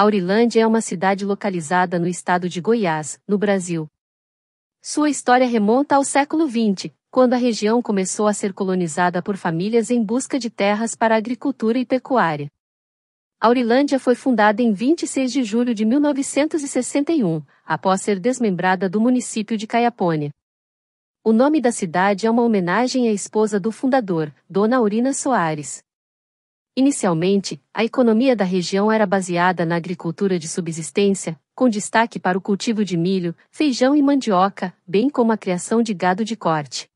Aurilândia é uma cidade localizada no estado de Goiás, no Brasil. Sua história remonta ao século XX, quando a região começou a ser colonizada por famílias em busca de terras para agricultura e pecuária. Aurilândia foi fundada em 26 de julho de 1961, após ser desmembrada do município de Caiapônia. O nome da cidade é uma homenagem à esposa do fundador, Dona Aurina Soares. Inicialmente, a economia da região era baseada na agricultura de subsistência, com destaque para o cultivo de milho, feijão e mandioca, bem como a criação de gado de corte.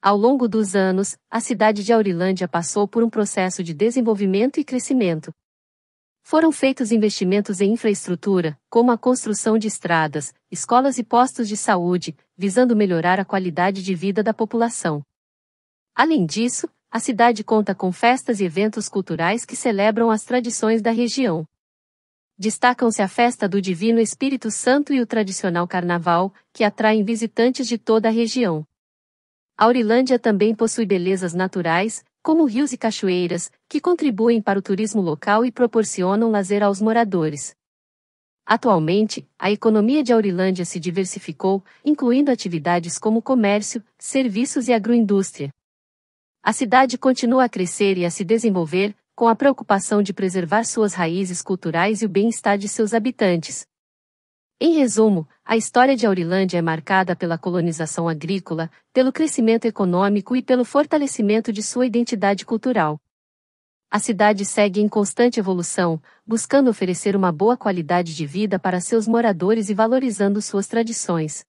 Ao longo dos anos, a cidade de Aurilândia passou por um processo de desenvolvimento e crescimento. Foram feitos investimentos em infraestrutura, como a construção de estradas, escolas e postos de saúde, visando melhorar a qualidade de vida da população. Além disso, a cidade conta com festas e eventos culturais que celebram as tradições da região. Destacam-se a festa do Divino Espírito Santo e o tradicional carnaval, que atraem visitantes de toda a região. Aurilândia também possui belezas naturais, como rios e cachoeiras, que contribuem para o turismo local e proporcionam lazer aos moradores. Atualmente, a economia de Aurilândia se diversificou, incluindo atividades como comércio, serviços e agroindústria. A cidade continua a crescer e a se desenvolver, com a preocupação de preservar suas raízes culturais e o bem-estar de seus habitantes. Em resumo, a história de Aurilândia é marcada pela colonização agrícola, pelo crescimento econômico e pelo fortalecimento de sua identidade cultural. A cidade segue em constante evolução, buscando oferecer uma boa qualidade de vida para seus moradores e valorizando suas tradições.